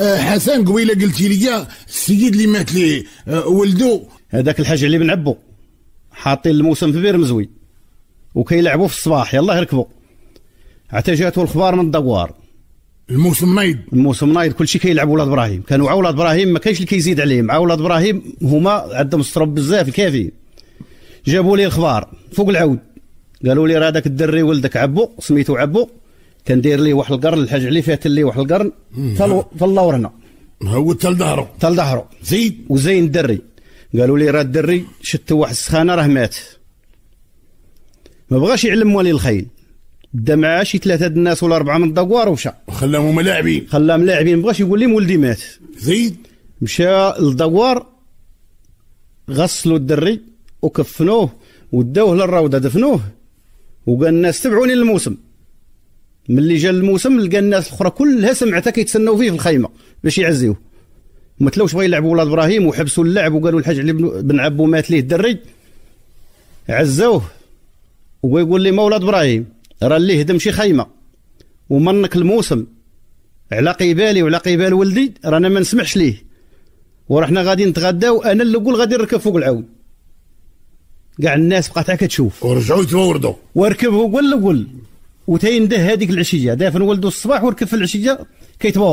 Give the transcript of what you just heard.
آه، حسن قبيله قلتي لي السيد اللي مات لي آه، ولده هذاك الحاج علي بن عبو حاطين الموسم في بير مزوي وكيلعبوا في الصباح يلاه ركبوا عتا جاتو الخبار من الدوار الموسم نايض الموسم نايض كل شيء كيلعب ولاد ابراهيم كانوا عاولاد ولاد ابراهيم ما كاينش اللي كيزيد عليهم عاولاد ولاد ابراهيم هما عندهم سترب بزاف الكافي جابوا لي الخبار فوق العود قالوا لي راه داك الدري ولدك عبو سميتو عبو كندير ليه واحد القرن الحاج علي فات ليه واحد القرن تل تلورنا هو تل ظهرو تل ظهرو زيد وزين الدري قالوا لي راه الدري شتو واحد السخانه راه مات ما بغاش يعلم والي الخيل دا معاه شي ثلاثه الناس ولا اربعه من الدوار ومشى خلاهم هما لاعبين خلاهم لاعبين بغاش يقول لهم ولدي مات زيد مشى للدوار غسلوا الدري وكفنوه وداوه للروضه دفنوه وقال الناس تبعوني للموسم ملي جا الموسم لقى الناس الاخرى كلها سمعتها كيتسناو فيه في الخيمه باش يعزيوه ما تلاوش بغا يلعبوا ولاد ابراهيم وحبسوا اللعب وقالوا الحاج علي بن عبو مات ليه الدري عزوه ويقول لي ما ولاد ابراهيم راه اللي هدم شي خيمه ومنك الموسم على قبالي وعلى قبال ولدي رانا ما نسمحش ليه ورحنا غادي نتغداو انا الاول غادي نركب فوق العون كاع الناس بقات كتشوف ورجعوا يتوردوا وركب وقول قول وتينده هذيك العشيه دافن ولده الصباح وركب في العشيه كيتبور